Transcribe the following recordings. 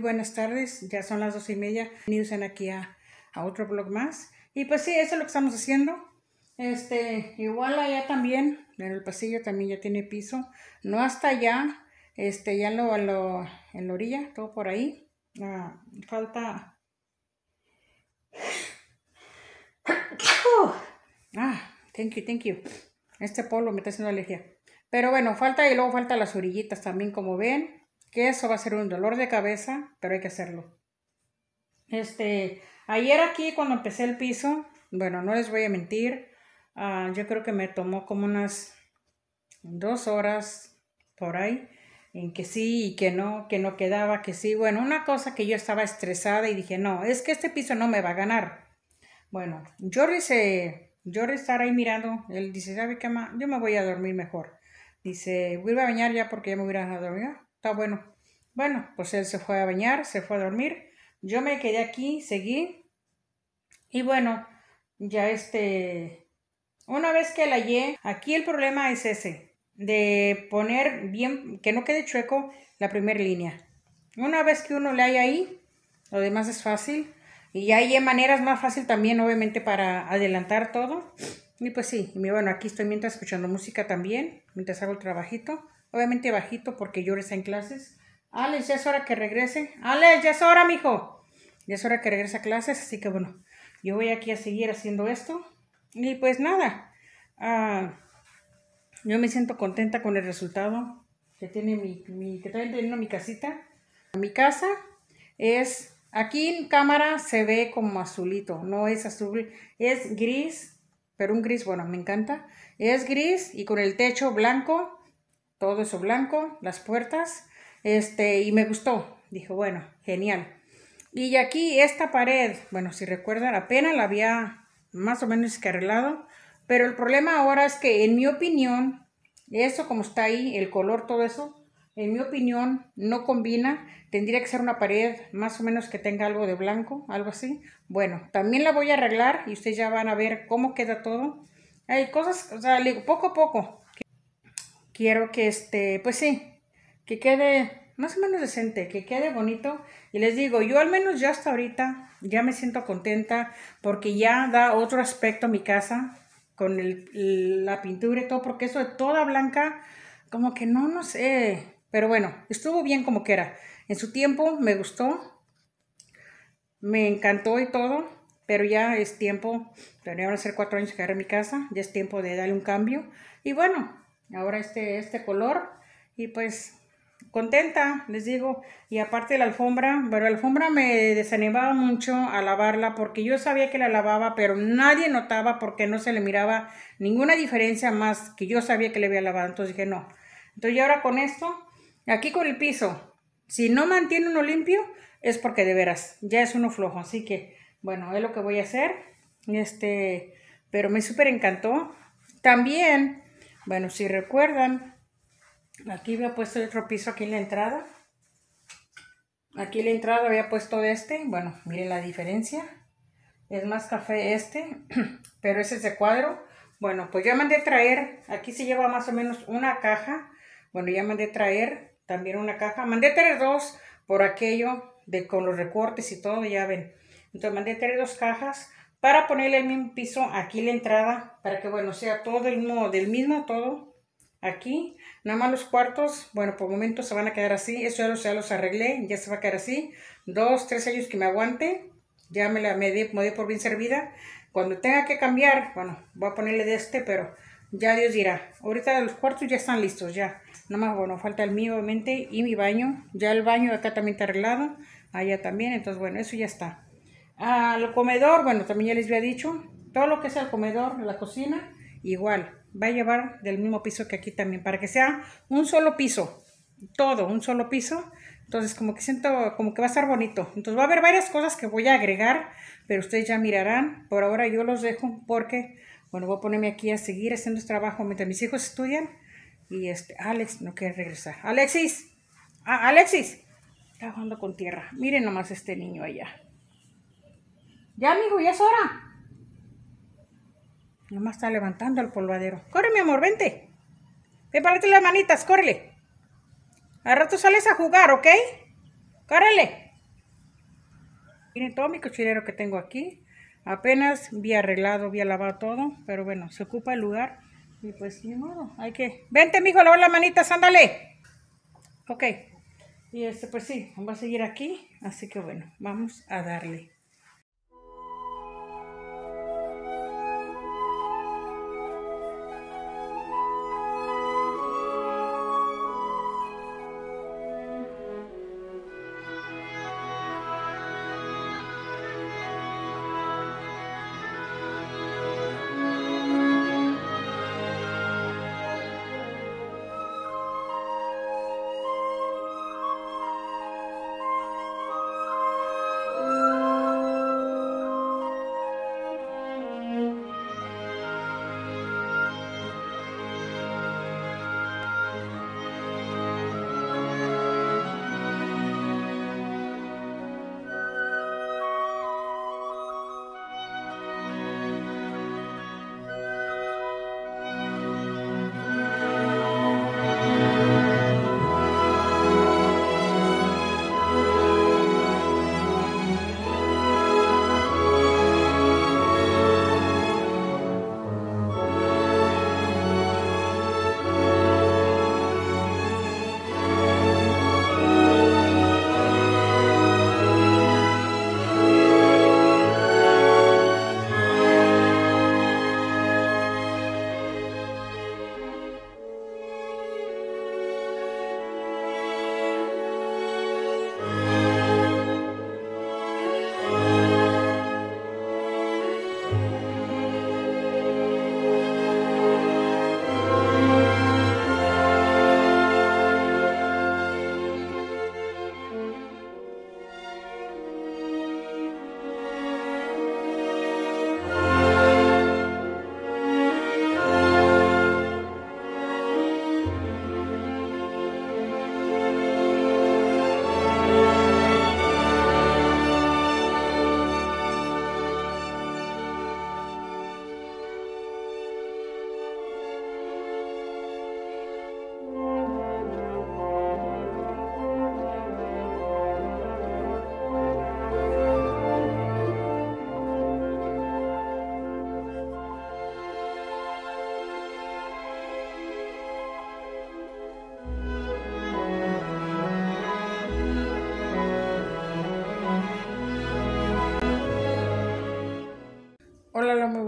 buenas tardes, ya son las dos y media, bienvenidos aquí a, otro blog más. Y pues sí, eso es lo que estamos haciendo. Este, igual allá también, en el pasillo también ya tiene piso, no hasta allá, este, ya lo, en la orilla, todo por ahí. Ah, falta... Ah, thank you, thank you. Este polvo me está haciendo alergia. Pero bueno, falta y luego falta las orillitas también, como ven eso va a ser un dolor de cabeza, pero hay que hacerlo. Este, ayer aquí cuando empecé el piso, bueno, no les voy a mentir, ah, yo creo que me tomó como unas dos horas por ahí, en que sí y que no, que no quedaba, que sí. Bueno, una cosa que yo estaba estresada y dije, no, es que este piso no me va a ganar. Bueno, yo se yo estar ahí mirando, él dice, ¿sabe qué, Yo me voy a dormir mejor. Dice, vuelve a bañar ya porque ya me voy a Ah, bueno. Bueno, pues él se fue a bañar, se fue a dormir. Yo me quedé aquí, seguí. Y bueno, ya este... Una vez que la hallé, aquí el problema es ese, de poner bien, que no quede chueco la primera línea. Una vez que uno le haya ahí, lo demás es fácil. Y hay maneras más fácil también, obviamente, para adelantar todo. Y pues sí, y bueno, aquí estoy mientras escuchando música también, mientras hago el trabajito obviamente bajito porque yo está en clases. Alex, ya es hora que regrese. Alex, ya es hora, mijo. Ya es hora que regrese a clases, así que bueno, yo voy aquí a seguir haciendo esto. Y pues nada, ah, yo me siento contenta con el resultado que tiene mi, que mi casita. Mi casa es, aquí en cámara se ve como azulito, no es azul, es gris, pero un gris, bueno, me encanta. Es gris y con el techo blanco todo eso blanco, las puertas, este, y me gustó. dijo bueno, genial. Y aquí esta pared, bueno, si recuerdan, apenas la había más o menos que arreglado, pero el problema ahora es que, en mi opinión, eso como está ahí, el color, todo eso, en mi opinión, no combina. Tendría que ser una pared más o menos que tenga algo de blanco, algo así. Bueno, también la voy a arreglar y ustedes ya van a ver cómo queda todo. Hay cosas, o sea, poco a poco quiero que este, pues sí, que quede más o menos decente, que quede bonito. Y les digo, yo al menos ya hasta ahorita ya me siento contenta porque ya da otro aspecto a mi casa con la pintura y todo, porque eso de toda blanca, como que no, no sé. Pero bueno, estuvo bien como que era. En su tiempo me gustó, me encantó y todo, pero ya es tiempo, van a ser cuatro años que agarré mi casa, ya es tiempo de darle un cambio. Y bueno, ahora este, este color y pues contenta, les digo. Y aparte la alfombra, pero la alfombra me desanimaba mucho a lavarla porque yo sabía que la lavaba, pero nadie notaba porque no se le miraba ninguna diferencia más que yo sabía que le había lavado. Entonces dije, no. Entonces ahora con esto, aquí con el piso, si no mantiene uno limpio, es porque de veras, ya es uno flojo. Así que, bueno, es lo que voy a hacer. Este, pero me súper encantó. También bueno, si recuerdan, aquí había puesto el otro piso, aquí en la entrada. Aquí en la entrada había puesto este. Bueno, miren la diferencia. Es más café este, pero ese es de cuadro. Bueno, pues ya mandé traer, aquí se lleva más o menos una caja. Bueno, ya mandé traer también una caja. Mandé traer dos por aquello de con los recortes y todo, ya ven. Entonces mandé traer dos cajas para ponerle el mismo piso aquí la entrada para que bueno sea todo el mismo, del mismo todo aquí nada más los cuartos bueno por momento se van a quedar así eso ya los, los arreglé ya se va a quedar así dos tres años que me aguante ya me la me di, por bien servida cuando tenga que cambiar bueno voy a ponerle de este pero ya Dios dirá ahorita los cuartos ya están listos ya nada más bueno falta el mío obviamente y mi baño ya el baño acá también está arreglado allá también entonces bueno eso ya está al comedor, bueno, también ya les había dicho, todo lo que es el comedor, la cocina, igual, va a llevar del mismo piso que aquí también, para que sea un solo piso, todo, un solo piso. Entonces, como que siento, como que va a estar bonito. Entonces, va a haber varias cosas que voy a agregar, pero ustedes ya mirarán. Por ahora yo los dejo porque, bueno, voy a ponerme aquí a seguir haciendo este trabajo mientras mis hijos estudian. Y este, Alex no quiere regresar. Alexis, ah, Alexis, está jugando con tierra. Miren nomás este niño allá. Ya, amigo, ya es hora. Nomás está levantando el polvadero. Corre, mi amor, vente. Prepárate las manitas, córrele. Al rato sales a jugar, ¿ok? Córrele. Tiene todo mi cuchillero que tengo aquí. Apenas vi arreglado, vi lavado todo. Pero bueno, se ocupa el lugar. Y pues, ni modo, hay que... Vente, mijo, lavar las manitas, ándale. Ok. Y este, pues sí, va a seguir aquí. Así que bueno, vamos a darle.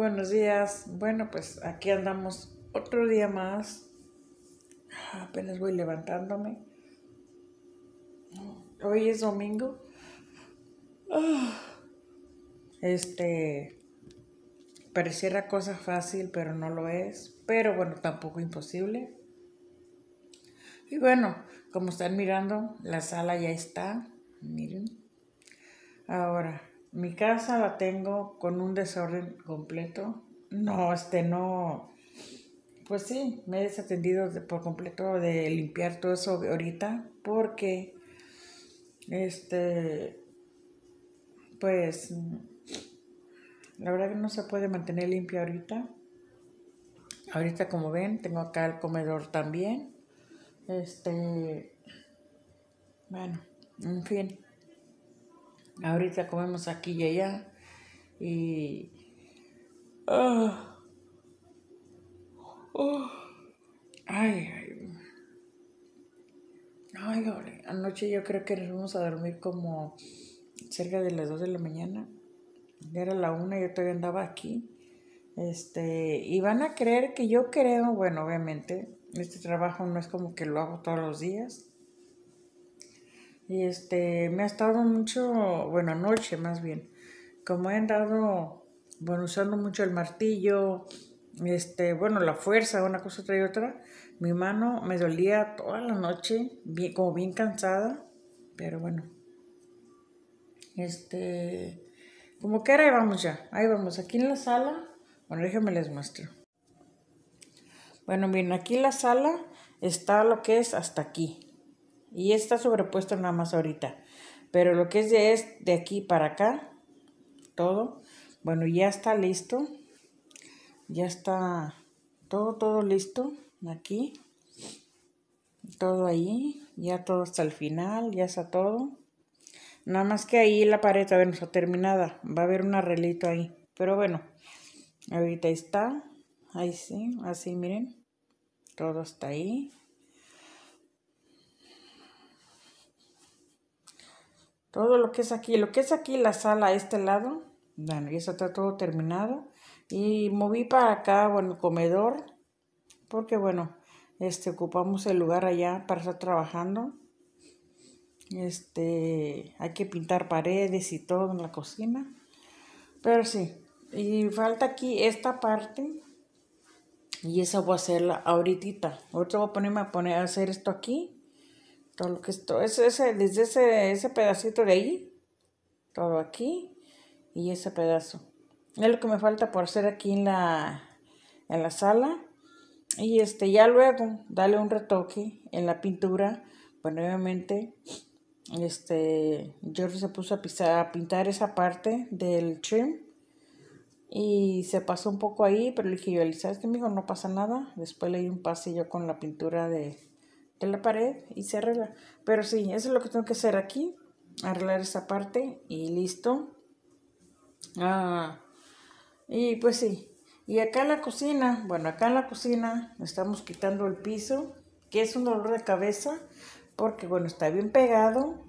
buenos días. Bueno, pues aquí andamos otro día más. Ah, apenas voy levantándome. Hoy es domingo. Ah, este pareciera cosa fácil, pero no lo es. Pero bueno, tampoco imposible. Y bueno, como están mirando, la sala ya está. Miren. Ahora, mi casa la tengo con un desorden completo. No, este no. Pues sí, me he desatendido por completo de limpiar todo eso ahorita porque este pues la verdad que no se puede mantener limpia ahorita. Ahorita como ven, tengo acá el comedor también. Este bueno, en fin. Ahorita comemos aquí y allá. Y. Ah, ah, ay, ay. Ay, Anoche yo creo que nos vamos a dormir como cerca de las 2 de la mañana. era la 1, yo todavía andaba aquí. Este, y van a creer que yo creo, bueno, obviamente, este trabajo no es como que lo hago todos los días. Y este, me ha estado mucho, bueno, anoche más bien, como he andado, bueno, usando mucho el martillo, este, bueno, la fuerza, una cosa, otra y otra, mi mano me dolía toda la noche, bien, como bien cansada, pero bueno, este, como que ahora ahí vamos ya, ahí vamos, aquí en la sala, bueno, déjenme les muestro. Bueno, bien aquí en la sala está lo que es hasta aquí, y está sobrepuesto nada más ahorita. Pero lo que es de, de aquí para acá, todo. Bueno, ya está listo. Ya está todo, todo listo. Aquí. Todo ahí. Ya todo hasta el final. Ya está todo. Nada más que ahí la pared ver, no está terminada. Va a haber un arreglito ahí. Pero bueno, ahorita está. Ahí sí, así miren. Todo está ahí. Todo lo que es aquí, lo que es aquí la sala a este lado, bueno, eso está todo terminado. Y moví para acá, bueno, el comedor, porque bueno, este, ocupamos el lugar allá para estar trabajando. Este, hay que pintar paredes y todo en la cocina. Pero sí, y falta aquí esta parte. Y esa voy a hacerla ahorita. Ahorita voy a ponerme a poner a hacer esto aquí todo lo que esto es ese, desde ese, pedacito de ahí, todo aquí y ese pedazo. Es lo que me falta por hacer aquí en la, en la sala. Y este, ya luego, dale un retoque en la pintura. Bueno, obviamente, este, George se puso a, pisar, a pintar esa parte del trim. Y se pasó un poco ahí, pero le dije yo, ¿sabes qué, mijo? No pasa nada. Después le di un pase yo con la pintura de, en la pared y se arregla. Pero sí, eso es lo que tengo que hacer aquí. Arreglar esa parte y listo. Ah, y pues sí. Y acá en la cocina, bueno, acá en la cocina estamos quitando el piso, que es un dolor de cabeza, porque bueno, está bien pegado,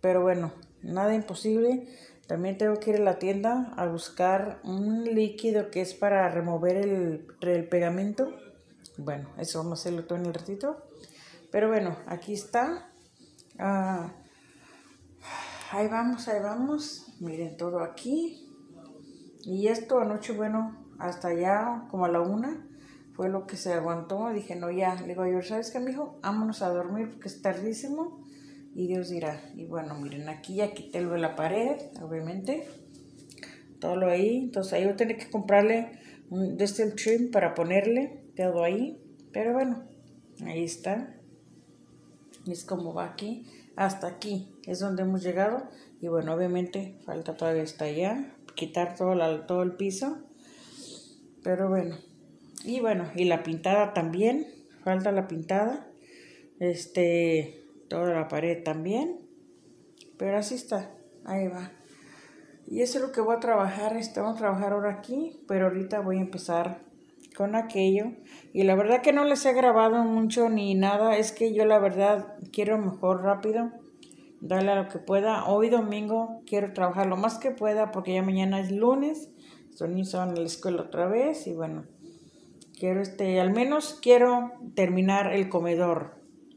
pero bueno, nada imposible. También tengo que ir a la tienda a buscar un líquido que es para remover el pegamento. Bueno, eso vamos a hacerlo todo en el ratito. Pero bueno, aquí está. Ah, ahí vamos, ahí vamos. Miren todo aquí. Y esto anoche, bueno, hasta allá como a la una, fue lo que se aguantó. Dije, no, ya. Le digo, yo ¿sabes qué, mijo? Vámonos a dormir porque es tardísimo. Y Dios dirá. Y bueno, miren, aquí ya quité lo de la pared, obviamente. Todo lo ahí. Entonces ahí voy a tener que comprarle un desde este trim para ponerle todo ahí. Pero bueno, ahí está es como va aquí hasta aquí es donde hemos llegado y bueno obviamente falta todavía está allá quitar todo, la, todo el piso pero bueno y bueno y la pintada también falta la pintada este toda la pared también pero así está ahí va y eso es lo que voy a trabajar estamos a trabajar ahora aquí pero ahorita voy a empezar con aquello. Y la verdad que no les he grabado mucho ni nada. Es que yo la verdad quiero mejor rápido. Darle a lo que pueda. Hoy domingo quiero trabajar lo más que pueda porque ya mañana es lunes. Son y son a la escuela otra vez. Y bueno, quiero este, al menos quiero terminar el comedor.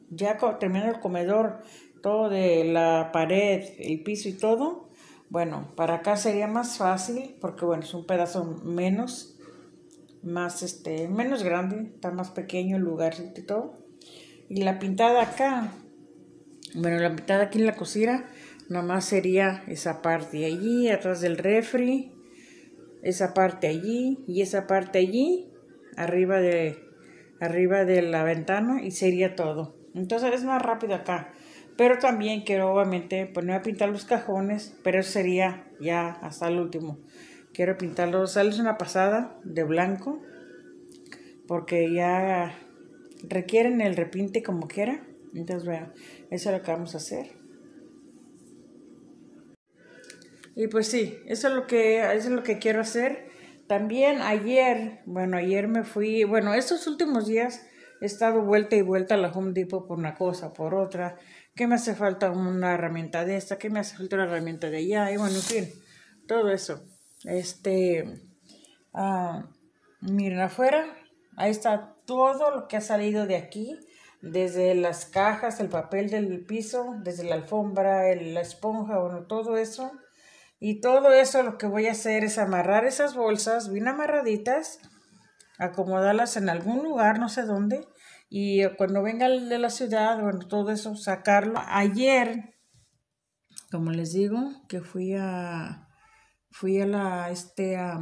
Ya termino el comedor, todo de la pared, el piso y todo. Bueno, para acá sería más fácil porque bueno, es un pedazo menos más, este, menos grande, está más pequeño el lugar y todo. Y la pintada acá, bueno, la pintada aquí en la cocina, nada más sería esa parte allí, atrás del refri, esa parte allí y esa parte allí, arriba de, arriba de la ventana y sería todo. Entonces es más rápido acá. Pero también quiero obviamente poner a pintar los cajones, pero sería ya hasta el último. Quiero pintarlo, los una pasada de blanco porque ya requieren el repinte como quiera. Entonces, bueno, eso es lo que vamos a hacer. Y pues sí, eso es lo que, es lo que quiero hacer. También ayer, bueno, ayer me fui, bueno, estos últimos días he estado vuelta y vuelta a la Home Depot por una cosa, por otra, que me hace falta una herramienta de esta, que me hace falta una herramienta de allá, y bueno, en fin, todo eso. Este, ah, miren afuera, ahí está todo lo que ha salido de aquí, desde las cajas, el papel del piso, desde la alfombra, la esponja, bueno, todo eso. Y todo eso lo que voy a hacer es amarrar esas bolsas bien amarraditas, acomodarlas en algún lugar, no sé dónde, y cuando venga de la ciudad, bueno, todo eso, sacarlo. Ayer, como les digo, que fui a, fui a la, este, a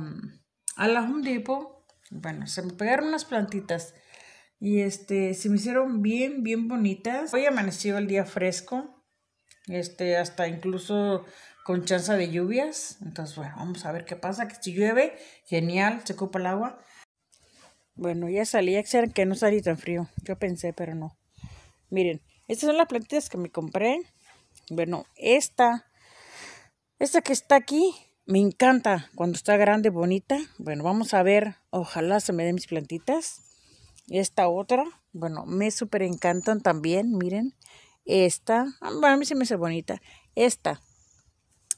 la Home Depot. Bueno, se me pegaron unas plantitas y este, se me hicieron bien, bien bonitas. Hoy amaneció el día fresco, este, hasta incluso con chanza de lluvias. Entonces, bueno, vamos a ver qué pasa, que si llueve, genial, se copa el agua. Bueno, ya salí, ya que no salí tan frío. Yo pensé, pero no. Miren, estas son las plantitas que me compré. Bueno, esta, esta que está aquí, me encanta cuando está grande, bonita. Bueno, vamos a ver. Ojalá se me den mis plantitas. Esta otra, bueno, me súper encantan también. Miren, esta, ah, a mí se me hace bonita. Esta,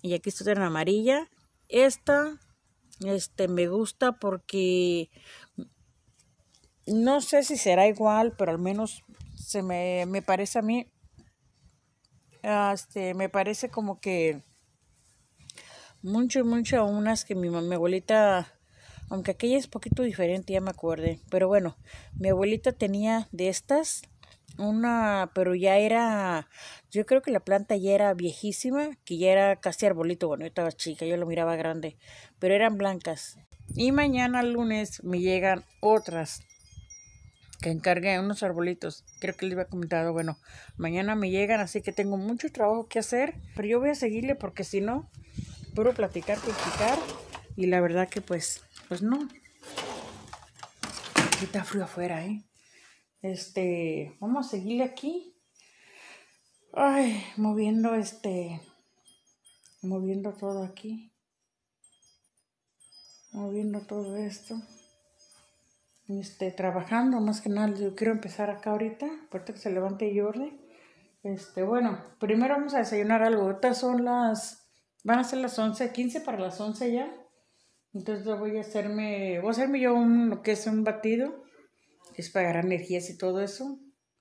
y aquí está en amarilla. Esta, este, me gusta porque no sé si será igual, pero al menos se me, me parece a mí. Ah, este, me parece como que mucho, mucho unas que mi, mi abuelita, aunque aquella es poquito diferente, ya me acuerde, pero bueno, mi abuelita tenía de estas, una, pero ya era, yo creo que la planta ya era viejísima, que ya era casi arbolito, bueno, yo estaba chica, yo lo miraba grande, pero eran blancas. Y mañana lunes me llegan otras que encargué unos arbolitos. Creo que les había comentado, bueno, mañana me llegan, así que tengo mucho trabajo que hacer, pero yo voy a seguirle porque si no, puro platicar, platicar. Y la verdad que pues, pues no. Aquí está frío afuera, ¿eh? Este, vamos a seguirle aquí. Ay, moviendo este, moviendo todo aquí. Moviendo todo esto. Este, trabajando, más que nada, yo quiero empezar acá ahorita, ahorita que se levante Jordi. Este, bueno, primero vamos a desayunar algo. Estas son las Van a ser las 11, 15 para las 11 ya. Entonces voy a hacerme, voy a hacerme yo un, lo que es un batido, es para agarrar energías y todo eso,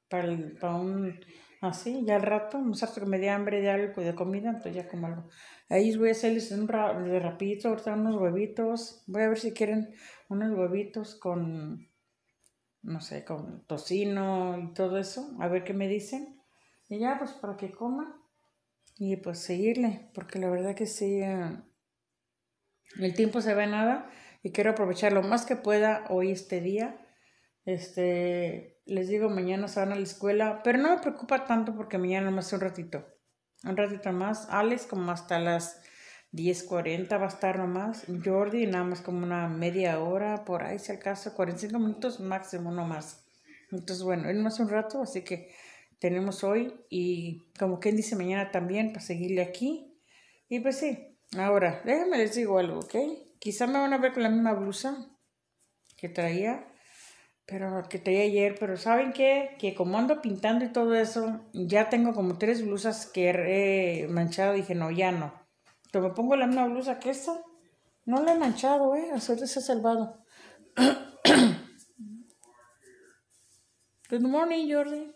para, para un, así, ya al rato, un rato que me dé hambre de algo, de comida, entonces ya como algo. Ahí voy a hacerles un de rapidito, ahorita unos huevitos, voy a ver si quieren unos huevitos con, no sé, con tocino y todo eso, a ver qué me dicen. Y ya, pues para que coman y pues seguirle, porque la verdad que sí, eh, el tiempo se ve nada y quiero aprovechar lo más que pueda hoy este día. Este, les digo, mañana se van a la escuela, pero no me preocupa tanto porque mañana nomás un ratito, un ratito más. Alex como hasta las 10.40 va a estar nomás. Jordi nada más como una media hora, por ahí si acaso, 45 minutos máximo nomás. Entonces bueno, él más un rato, así que tenemos hoy y como quien dice mañana también para seguirle aquí. Y pues sí, ahora déjenme les digo algo, ¿ok? Quizá me van a ver con la misma blusa que traía, pero que traía ayer, pero ¿saben qué? Que como ando pintando y todo eso, ya tengo como tres blusas que he manchado, dije, no, ya no. Pero me pongo la misma blusa que esta, no la he manchado, ¿eh? A suerte se ha salvado. Good morning, Jordi.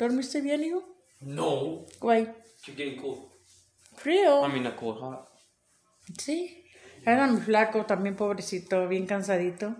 ¿Dormiste bien, hijo? No. Why? You're getting cold. Frío. I mean, a Sí. Era muy flaco también, pobrecito, bien cansadito.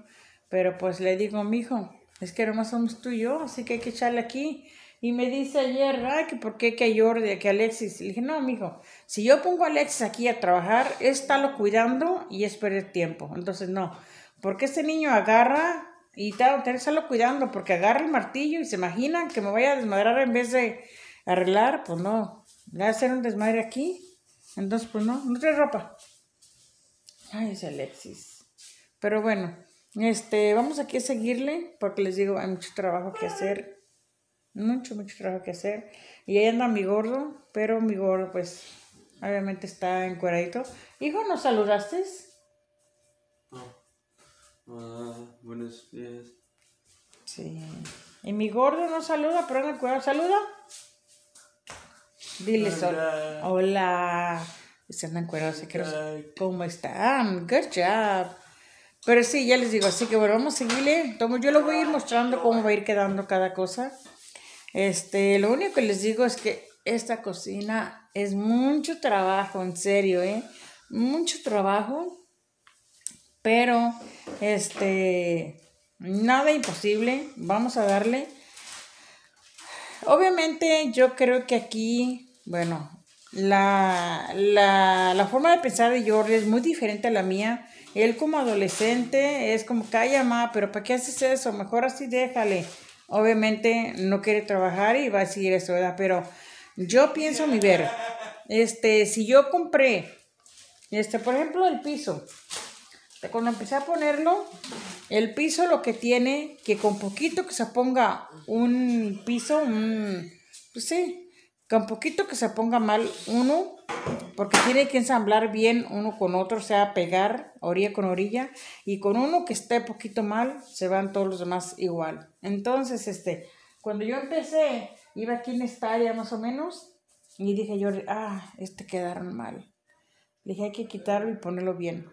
Pero pues le digo, mijo, es que nomás somos tú y yo, así que hay que echarle aquí. Y me dice ayer, que por qué que a Jordi, que Alexis. Le dije, no, mijo, si yo pongo a Alexis aquí a trabajar, está lo cuidando y es perder tiempo. Entonces, no, porque este niño agarra, y tal cuidando porque agarra el martillo y se imaginan que me voy a desmadrar en vez de arreglar. Pues no, voy a hacer un desmadre aquí. Entonces, pues no, no trae ropa. Ay, es Alexis. Pero bueno, este, vamos aquí a seguirle porque les digo, hay mucho trabajo que hacer. Mucho, mucho trabajo que hacer. Y ahí anda mi gordo, pero mi gordo, pues, obviamente está encueradito. Hijo, ¿nos saludaste? Ah, buenos días. Sí. Y mi gordo no saluda, pero en el saluda. Dile sol. Hola. Se ¿Cómo están? Good job. Pero sí, ya les digo, así que bueno, vamos a seguirle. yo les voy a ir mostrando cómo va a ir quedando cada cosa. Este, lo único que les digo es que esta cocina es mucho trabajo, en serio, ¿eh? Mucho trabajo, pero este, nada imposible, vamos a darle. Obviamente yo creo que aquí, bueno, la, forma de pensar de Jordi es muy diferente a la mía. Él como adolescente es como, calla, ma, pero ¿para qué haces eso? Mejor así déjale. Obviamente no quiere trabajar y va a seguir eso, ¿verdad? Pero yo pienso, mi ver, este, si yo compré, este, por ejemplo, el piso, cuando empecé a ponerlo, el piso lo que tiene, que con poquito que se ponga un piso, pues sí, con poquito que se ponga mal uno, porque tiene que ensamblar bien uno con otro, o sea, pegar orilla con orilla, y con uno que esté poquito mal, se van todos los demás igual. Entonces, este, cuando yo empecé, iba aquí en esta área más o menos, y dije yo, ah, este quedaron mal. Dije, hay que quitarlo y ponerlo bien.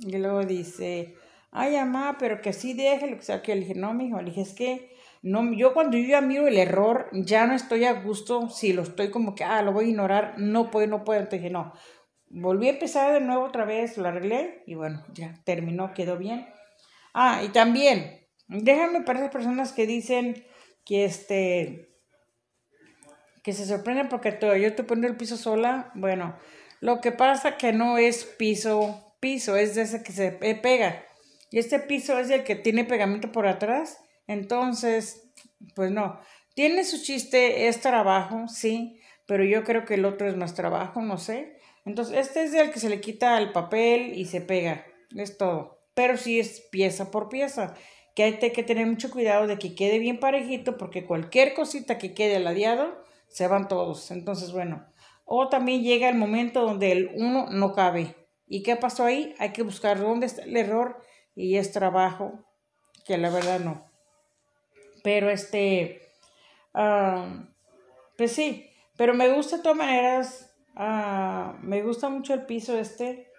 Y luego dice, ay, mamá, pero que sí lo que sea, que le dije, no, mijo, le dije, es que no, yo cuando yo ya miro el error, ya no estoy a gusto, si lo estoy como que, ah, lo voy a ignorar, no puedo, no puedo, entonces dije, no, volví a empezar de nuevo otra vez, lo arreglé y bueno, ya terminó, quedó bien. Ah, y también, déjame para esas personas que dicen que este que se sorprenden porque todo, yo estoy poniendo el piso sola, bueno, lo que pasa que no es piso piso, es de ese que se eh, pega. Y este piso es el que tiene pegamento por atrás. Entonces, pues no. Tiene su chiste, es trabajo, sí, pero yo creo que el otro es más trabajo, no sé. Entonces, este es el que se le quita el papel y se pega. Es todo. Pero sí es pieza por pieza. Que hay que tener mucho cuidado de que quede bien parejito, porque cualquier cosita que quede aladiado se van todos. Entonces, bueno. O también llega el momento donde el uno no cabe. ¿Y qué pasó ahí? Hay que buscar dónde está el error y es trabajo que la verdad no. Pero este, pues sí, pero me gusta de todas maneras, ah, me gusta mucho el piso este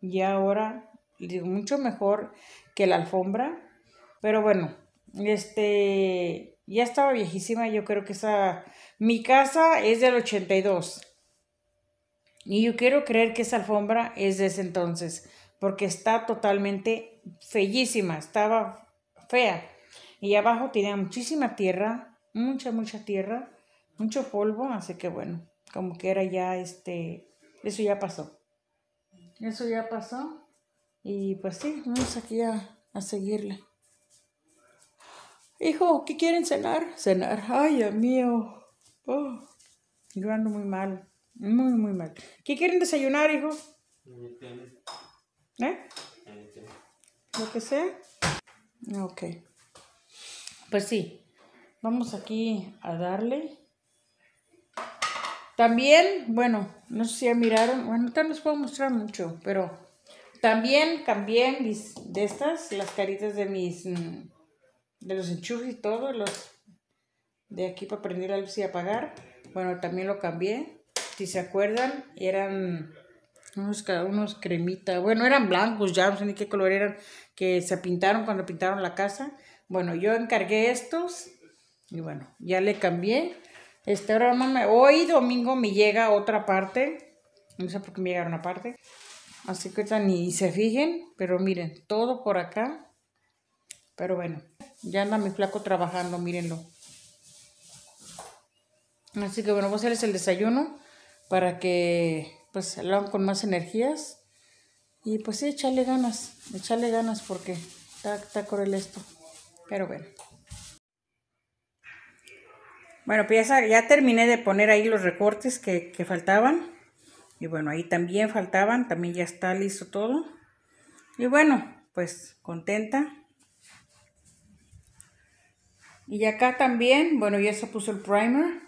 y ahora digo, mucho mejor que la alfombra. Pero bueno, este, ya estaba viejísima, yo creo que esa, mi casa es del 82. Y yo quiero creer que esa alfombra es de ese entonces, porque está totalmente fellísima, estaba fea. Y abajo tenía muchísima tierra, mucha, mucha tierra, mucho polvo, así que bueno, como que era ya este, eso ya pasó. Eso ya pasó. Y pues sí, vamos aquí a, seguirle. Hijo, ¿qué quieren cenar? Cenar. Ay, Dios mío. Oh, yo ando muy mal. Muy, muy mal. ¿Qué quieren desayunar, hijo? ¿Eh? Lo que sea. Ah, ok. Pues sí. Vamos aquí a darle. También, bueno, no sé si ya miraron. Bueno, tal les puedo mostrar mucho, pero también cambié de estas, las caritas de mis mm, de los enchufes y todo, los de aquí para prender la luz y apagar. Bueno, también lo cambié si se acuerdan, eran unos, unos cremita, bueno, eran blancos ya, no sé ni qué color eran, que se pintaron cuando pintaron la casa. Bueno, yo encargué estos y bueno, ya le cambié. Este ahora hoy domingo me llega otra parte. No sé por qué me llegaron una parte. Así que ya ni se fijen, pero miren, todo por acá. Pero bueno, ya anda mi flaco trabajando, mírenlo. Así que bueno, voy a hacerles el desayuno para que pues lo hagan con más energías y pues sí, echarle ganas, echarle ganas porque está, está cruel esto, pero bueno. Bueno, pues ya, terminé de poner ahí los recortes que, que faltaban. Y bueno, ahí también faltaban, también ya está listo todo. Y bueno, pues contenta. Y acá también, bueno, ya se puso el primer.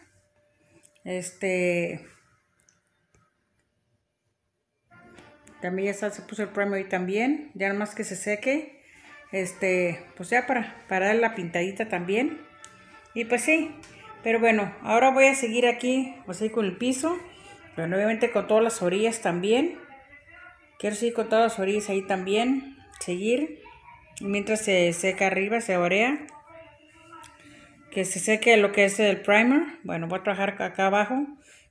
Este, También ya se puso el primer ahí también. Ya más que se seque. Este, pues ya para, para dar la pintadita también. Y pues sí. Pero bueno, ahora voy a seguir aquí, Pues ahí con el piso. Pero obviamente con todas las orillas también. Quiero seguir con todas las orillas ahí también. Seguir. Mientras se seca arriba, se orea. Que se seque lo que es el primer. Bueno, voy a trabajar acá abajo.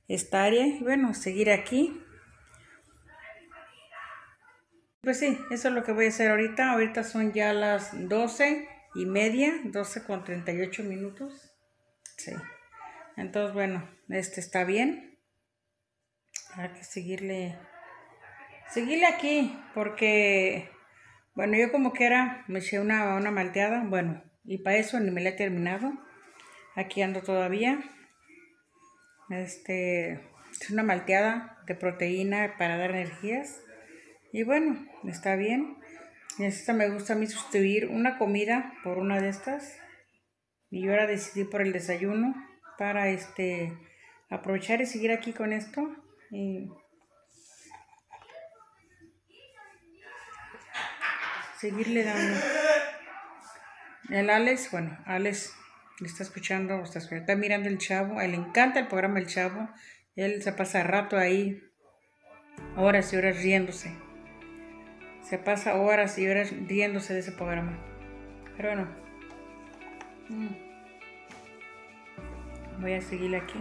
Esta área. Y bueno, seguir aquí. Pues sí, eso es lo que voy a hacer ahorita. Ahorita son ya las 12 y media, 12 con 38 minutos. Sí. Entonces, bueno, este está bien. Hay que seguirle, seguirle aquí, porque, bueno, yo como que era, me eché una, una malteada, bueno, y para eso ni me la he terminado. Aquí ando todavía. Este, es una malteada de proteína para dar energías y bueno, está bien. esta me gusta a mí sustituir una comida por una de estas. Y yo ahora decidí por el desayuno para este aprovechar y seguir aquí con esto. Y seguirle dando. El Alex, bueno, Alex está escuchando, está, está mirando el chavo. le encanta el programa El Chavo. Él se pasa rato ahí, horas y horas riéndose se pasa horas y horas riéndose de ese programa. Pero bueno, mm. voy a seguir aquí.